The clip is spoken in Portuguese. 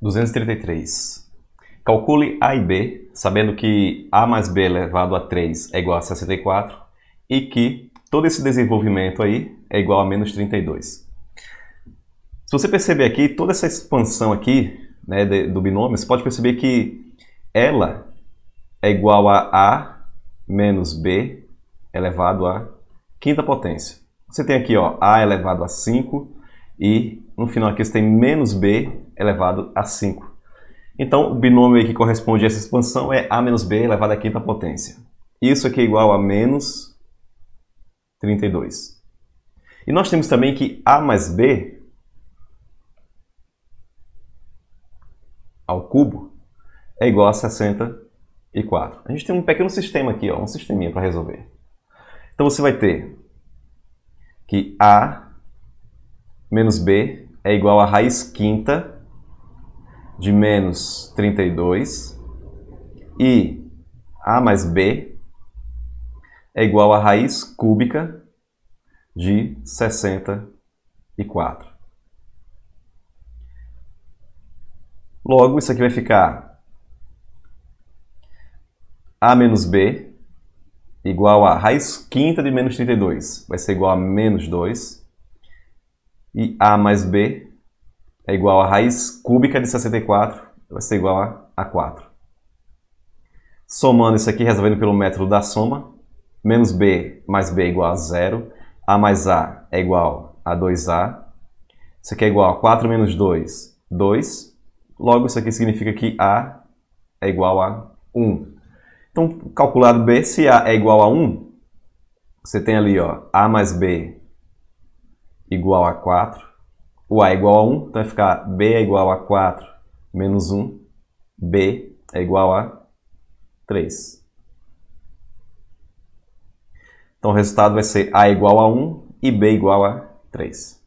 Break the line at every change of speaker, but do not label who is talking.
233. Calcule A e B, sabendo que A mais B elevado a 3 é igual a 64 e que todo esse desenvolvimento aí é igual a menos 32. Se você perceber aqui, toda essa expansão aqui né, do binômio, você pode perceber que ela é igual a A menos B elevado a quinta potência. Você tem aqui ó, A elevado a 5 e no final aqui você tem menos B elevado a 5. Então, o binômio que corresponde a essa expansão é a menos b elevado à quinta potência. Isso aqui é igual a menos 32. E nós temos também que a mais b ao cubo é igual a 64. A gente tem um pequeno sistema aqui, ó, um sisteminha para resolver. Então você vai ter que a menos b é igual a raiz quinta de menos 32 e a mais b é igual à raiz cúbica de 64. Logo, isso aqui vai ficar a menos b igual a raiz quinta de menos 32, vai ser igual a menos 2, e a mais b é igual a raiz cúbica de 64, vai ser igual a, 4. Somando isso aqui, resolvendo pelo método da soma, menos b mais b é igual a zero, a mais a é igual a 2a, isso aqui é igual a 4 menos 2, 2, logo isso aqui significa que a é igual a 1. Então, calculado b, se a é igual a 1, você tem ali ó, a mais b igual a 4, o A é igual a 1, então vai ficar B é igual a 4 menos 1, B é igual a 3. Então o resultado vai ser A igual a 1 e B igual a 3.